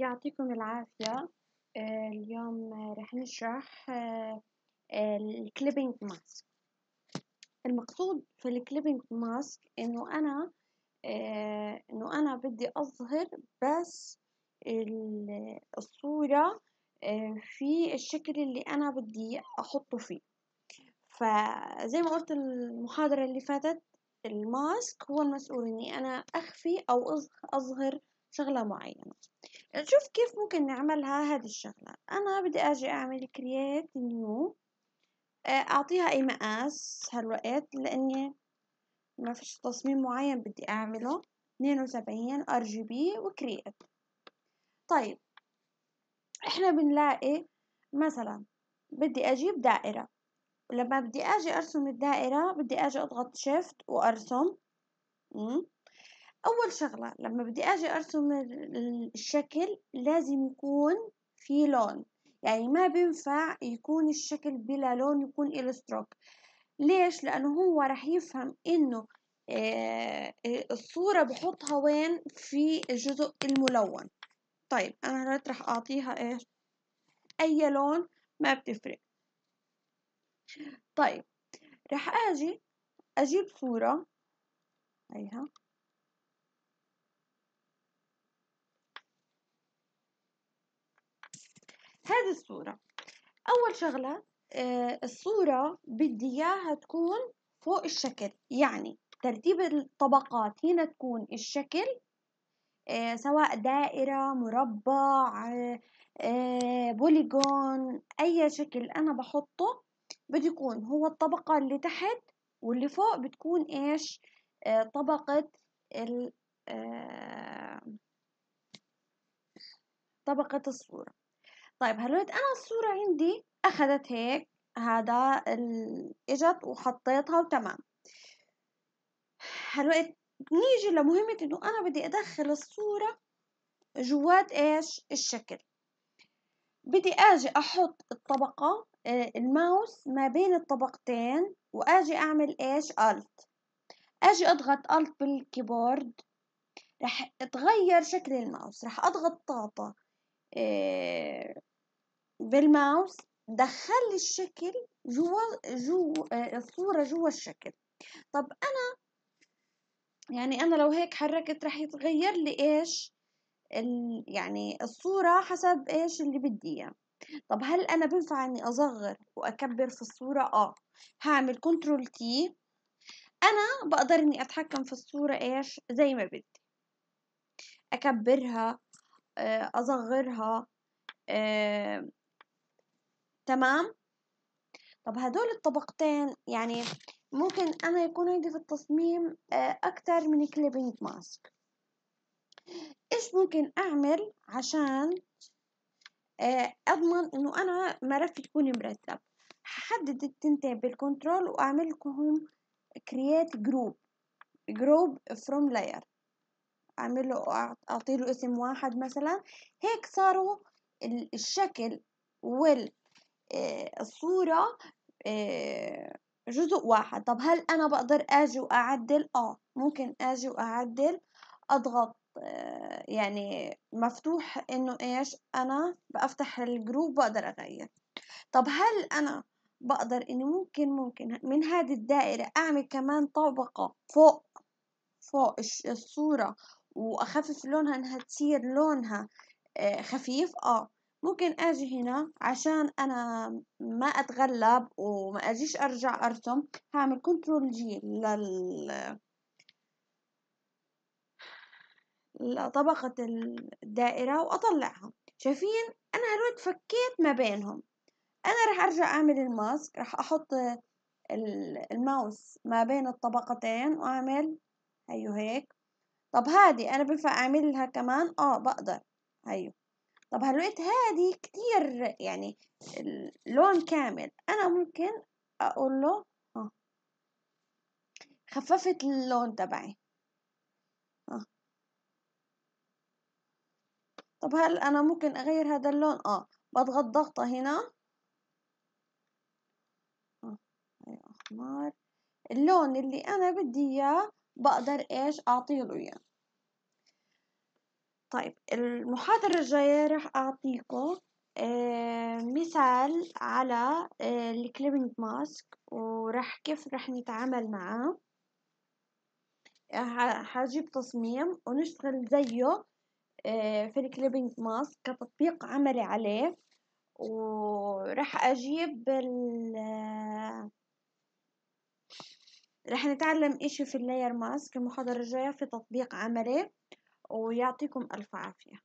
يعطيكم العافية آه، اليوم رح نشرح الكليبينج الكليبنج ماسك المقصود في الكليبنج ماسك انه انا آه، انه انا بدي اظهر بس الصورة آه، في الشكل اللي انا بدي احطه فيه فزي ما قلت المحاضرة اللي فاتت الماسك هو المسؤول اني انا اخفي او اظهر شغلة معينة نشوف كيف ممكن نعملها هذه الشغلة أنا بدي أجي أعمل create new آه، أعطيها أي مقاس هالوقت لأني ما فيش تصميم معين بدي أعمله 72 وسبعين ار جي بي طيب احنا بنلاقي مثلا بدي أجيب دائرة ولما بدي أجي أرسم الدائرة بدي أجي أضغط شيفت وأرسم مم. أول شغلة لما بدي أجي أرسم الشكل لازم يكون في لون يعني ما بينفع يكون الشكل بلا لون يكون إله ستروك ليش؟ لأنه هو رح يفهم إنه آه، الصورة بحطها وين في الجزء الملون طيب أنا رح أعطيها إيش؟ أي لون ما بتفرق طيب رح أجي أجيب صورة هيها هذه الصورة أول شغلة آه، الصورة بدي إياها تكون فوق الشكل يعني ترتيب الطبقات هنا تكون الشكل آه، سواء دائرة مربع آه، بوليجون أي شكل أنا بحطه بده يكون هو الطبقة اللي تحت واللي فوق بتكون إيش طبقة ال طبقة الصورة طيب هالولد انا الصورة عندي اخذت هيك هذا ال... اجت وحطيتها وتمام هالوقت نيجي لمهمة انه انا بدي ادخل الصورة جوات ايش الشكل بدي اجي احط الطبقة آه، الماوس ما بين الطبقتين واجي اعمل ايش الت اجي اضغط الت بالكيبورد رح اتغير شكل الماوس رح اضغط طاطا إيه بالماوس دخل لي الشكل جوا جوا آه، الصورة جوا الشكل طب أنا يعني أنا لو هيك حركت رح يتغير لي إيش ال يعني الصورة حسب إيش اللي بدي إياه طب هل أنا بنفع إني أصغر وأكبر في الصورة؟ آه هعمل كنترول تي أنا بقدر إني أتحكم في الصورة إيش زي ما بدي أكبرها آه، أصغرها آه، تمام طب هدول الطبقتين يعني ممكن انا يكون عندي في التصميم آه، اكتر من كليبنج ماسك ايش ممكن اعمل عشان آه، اضمن انه انا ملفي يكون مرتب هحدد التنتين بالكنترول واعمل لكم create جروب جروب فروم لاير اعمل له اعطي له اسم واحد مثلا هيك صاروا الشكل وال آه، الصورة آه، جزء واحد طب هل أنا بقدر أجي وأعدل؟ آه ممكن أجي وأعدل أضغط آه، يعني مفتوح إنه إيش أنا بفتح الجروب بقدر أغير طب هل أنا بقدر إني ممكن ممكن من هذه الدائرة أعمل كمان طبقة فوق فوق الصورة وأخفف لونها إنها تصير لونها خفيف آه ممكن اجي هنا عشان انا ما اتغلب وما اجيش ارجع ارسم هعمل كنترول جي لل لطبقة الدائرة واطلعها شايفين انا هلوت فكيت ما بينهم انا راح ارجع اعمل الماسك راح احط الماوس ما بين الطبقتين واعمل هيو أيوه هيك طب هادي انا بنفع اعملها كمان اه بقدر هيو أيوه. طب هلويت هادي كتير يعني اللون كامل انا ممكن اقول له اه خففت اللون تبعي اه طب هل انا ممكن اغير هذا اللون اه بضغط ضغطة هنا اه أيوة، احمر اللون اللي انا بدي اياه بقدر ايش اعطيله اياه طيب المحاضرة الجاية راح اعطيكم آه، مثال على آه، الكليبنج ماسك وراح كيف راح نتعامل معاه حجيب تصميم ونشتغل زيه آه، في الكليبنج ماسك كتطبيق عملي عليه وراح اجيب ال راح نتعلم اشي في اللاير ماسك المحاضرة الجاية في تطبيق عملي ويعطيكم ألف عافية